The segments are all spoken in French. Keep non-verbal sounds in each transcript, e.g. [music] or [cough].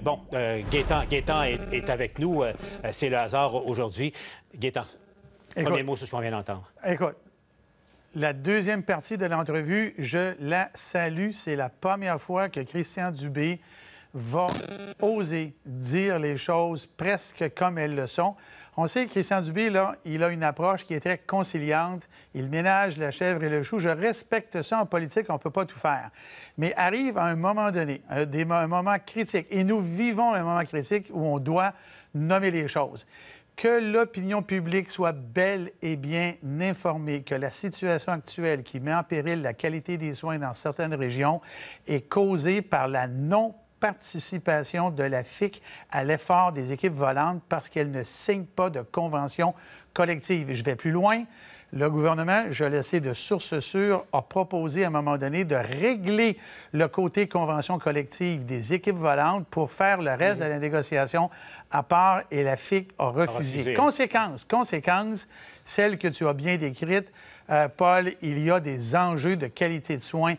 Bon, euh, Gaétan, est, avec nous. Euh, c'est le hasard aujourd'hui. Gaétan, premier mot sur ce qu'on vient d'entendre. Écoute, la deuxième partie de l'entrevue, je la salue. C'est la première fois que Christian Dubé va oser dire les choses presque comme elles le sont. On sait que Christian Dubé, là, il a une approche qui est très conciliante. Il ménage la chèvre et le chou. Je respecte ça en politique, on ne peut pas tout faire. Mais arrive à un moment donné, un, euh, un moment critique, et nous vivons un moment critique où on doit nommer les choses que l'opinion publique soit belle et bien informée, que la situation actuelle qui met en péril la qualité des soins dans certaines régions est causée par la non participation de la FIC à l'effort des équipes volantes parce qu'elle ne signe pas de convention collective. je vais plus loin. Le gouvernement, je le sais de source sûre, a proposé à un moment donné de régler le côté convention collective des équipes volantes pour faire le reste de la négociation à part et la FIC a refusé. Conséquence, conséquence, celle que tu as bien décrite, euh, Paul, il y a des enjeux de qualité de soins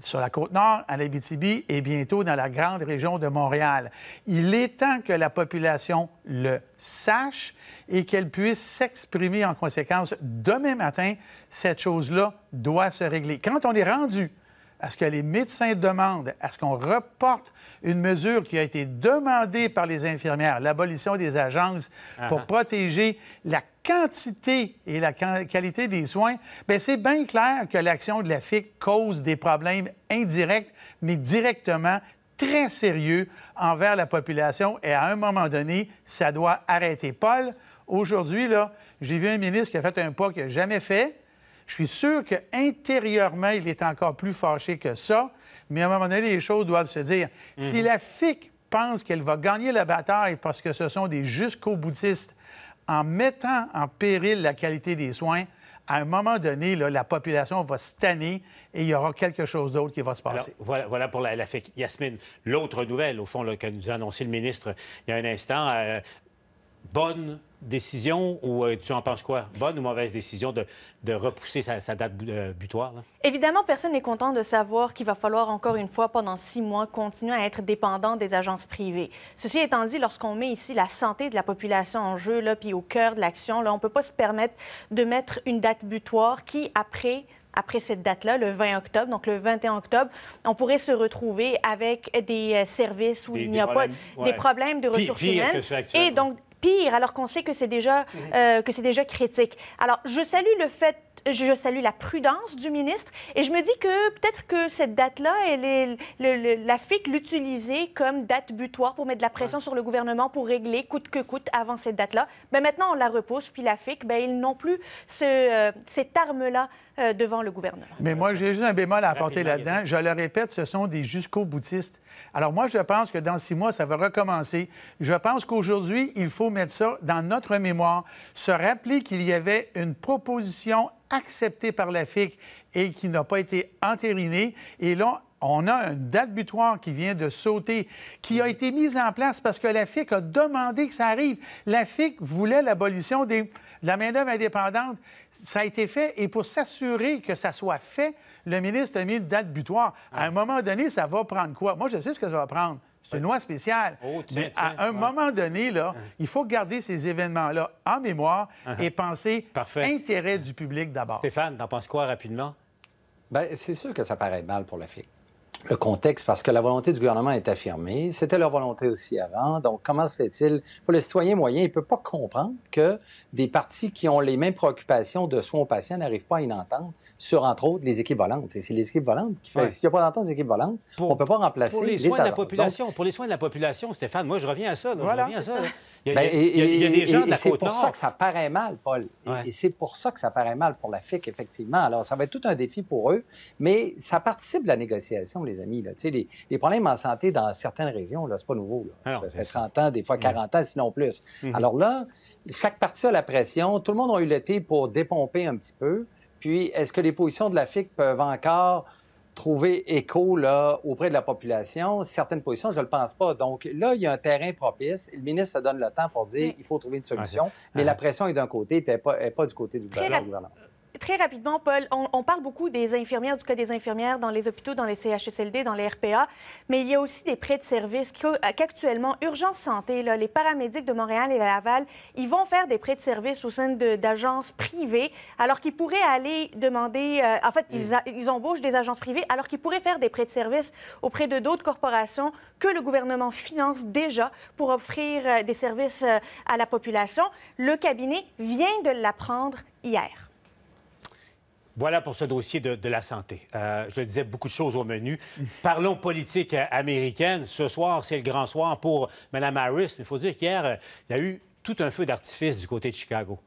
sur la côte nord, à l'Abitibi et bientôt dans la grande région de Montréal. Il est temps que la population le sache et qu'elle puisse s'exprimer en conséquence. Demain matin, cette chose-là doit se régler. Quand on est rendu à ce que les médecins demandent, à ce qu'on reporte une mesure qui a été demandée par les infirmières, l'abolition des agences, pour uh-huh. protéger la quantité et la qualité des soins, bien, c'est bien clair que l'action de la FIC cause des problèmes indirects, mais directement très sérieux envers la population. Et à un moment donné, ça doit arrêter. Paul, aujourd'hui, là, j'ai vu un ministre qui a fait un pas qu'il n'a jamais fait je suis sûr qu'intérieurement, il est encore plus fâché que ça, mais à un moment donné, les choses doivent se dire. Si mhm. la FIC pense qu'elle va gagner la bataille parce que ce sont des jusqu'au boutistes en mettant en péril la qualité des soins, à un moment donné, la population va se et il y aura quelque chose d'autre qui va se passer. voilà, pour la, FIC. Yasmine, l'autre nouvelle, au fond, que nous a annoncé le ministre il y a un instant, euh, bonne décision ou euh, tu en penses quoi? Bonne ou mauvaise décision de, repousser sa, date euh, butoir? Évidemment, personne n'est content de savoir qu'il va falloir encore une fois, pendant six mois, continuer à être dépendant des agences privées. Ceci étant dit, lorsqu'on met ici la santé de la population en jeu, là, puis au cœur de l'action, là, on ne peut pas se permettre de mettre une date butoir qui, après, après cette date-là, le 20 octobre, donc le 21 octobre, on pourrait se retrouver avec des euh, services où il n'y a pas des problèmes de ressources humaines. Et donc, pire alors qu'on sait que c'est déjà, euh, que c'est déjà critique. Alors, je salue le fait je salue la prudence du ministre et je me dis que peut-être que cette date-là, elle est la FIC l'utilisait comme date butoir pour mettre de la pression sur le gouvernement pour régler coûte que coûte avant cette date-là. Mais maintenant, on la repousse, puis la FIC, ben ils n'ont plus ce, euh, cette arme-là euh, devant le gouvernement. Mais moi, j'ai juste un bémol à apporter là-dedans. Je le répète, ce sont des jusqu'au boutistes. Alors moi, je pense que dans six mois, ça va recommencer. Je pense qu'aujourd'hui, il faut mettre ça dans notre mémoire, se rappeler qu'il y avait une proposition accepté par la FIC et qui n'a pas été entériné. Et là, on a une date butoir qui vient de sauter, qui a été mise en place parce que la FIC a demandé que ça arrive. La FIC voulait l'abolition de la main-d'œuvre indépendante. Ça a été fait et pour s'assurer que ça soit fait, le ministre a mis une date butoir. À un moment donné, ça va prendre quoi? Moi, je sais ce que ça va prendre. C'est une loi spéciale. Oh, Mais à un moment donné, là, il faut garder ces événements-là en mémoire uh-huh. et penser intérêt du public d'abord. Stéphane, t'en penses quoi rapidement? Bien, c'est sûr que ça paraît mal pour la fille le contexte, parce que la volonté du gouvernement est affirmée. C'était leur volonté aussi avant. Donc, comment se fait-il? Pour le citoyen moyen, il ne peut pas comprendre que des partis qui ont les mêmes préoccupations de soins aux patients n'arrivent pas à une entente sur, entre autres, les équipes volantes. Et c'est les équipes volantes qui font. S'il n'y a pas d'entente des équipes on ne peut pas remplacer les, soins de la population. pour les soins de la population, Stéphane, moi, je reviens à ça. je reviens à ça. Ben, il, y a, des gens de C'est pour ça que ça paraît mal, Paul. Et, c'est pour ça que ça paraît mal pour la FIC, effectivement. Alors, ça va être tout un défi pour eux, mais ça participe de la négociation les amis. Là. Les, problèmes en santé dans certaines régions, là, c'est pas nouveau. Ah ça fait 30 ans, des fois 40 ans, sinon plus. Mhm. Alors là, chaque partie a la pression. Tout le monde a eu l'été pour dépomper un petit peu. Puis, est-ce que les positions de la FIC peuvent encore trouver écho là, auprès de la population? Certaines positions, je ne le pense pas. Donc là, il y a un terrain propice. Le ministre se donne le temps pour dire qu'il faut trouver une solution, mais la pression est d'un côté et pas, du côté du gouvernement très rapidement, Paul, on, parle beaucoup des infirmières, du cas des infirmières dans les hôpitaux, dans les CHSLD, dans les RPA, mais il y a aussi des prêts de service euh, qu'actuellement, Urgence Santé, les paramédics de Montréal et de Laval, ils vont faire des prêts de service au sein d'agences privées, alors qu'ils pourraient aller demander, euh, en fait, ils, embauchent des agences privées, alors qu'ils pourraient faire des prêts de service auprès de d'autres corporations que le gouvernement finance déjà pour offrir euh, des services à la population. Le cabinet vient de l'apprendre hier. Voilà pour ce dossier de, la santé. Euh, je le disais, beaucoup de choses au menu. [laughs] Parlons politique euh, américaine. Ce soir, c'est le grand soir pour Mme Harris. Mais il faut dire qu'hier, euh, il y a eu tout un feu d'artifice du côté de Chicago.